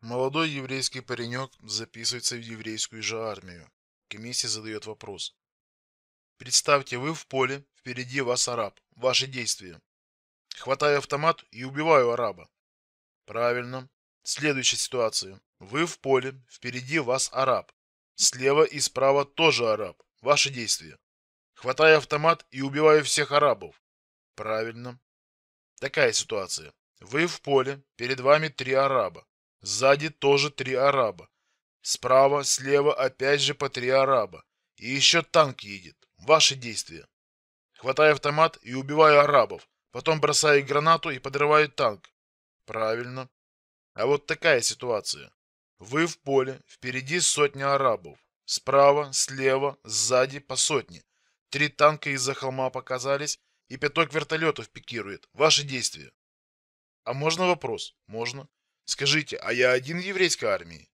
Молодой еврейский паренек записывается в еврейскую же армию. Комиссия задает вопрос. Представьте, вы в поле, впереди вас араб. Ваши действия. Хватаю автомат и убиваю араба. Правильно. Следующая ситуация. Вы в поле, впереди вас араб. Слева и справа тоже араб. Ваши действия. Хватаю автомат и убиваю всех арабов. Правильно. Такая ситуация. Вы в поле, перед вами три араба. Сзади тоже три араба. Справа, слева опять же по три араба. И еще танк едет. Ваши действия. Хватаю автомат и убиваю арабов. Потом бросаю гранату и подрываю танк. Правильно. А вот такая ситуация. Вы в поле, впереди сотня арабов. Справа, слева, сзади по сотне. Три танка из-за холма показались, и пяток вертолетов пикирует. Ваши действия. А можно вопрос? Можно. Скажите, а я один в еврейской армии?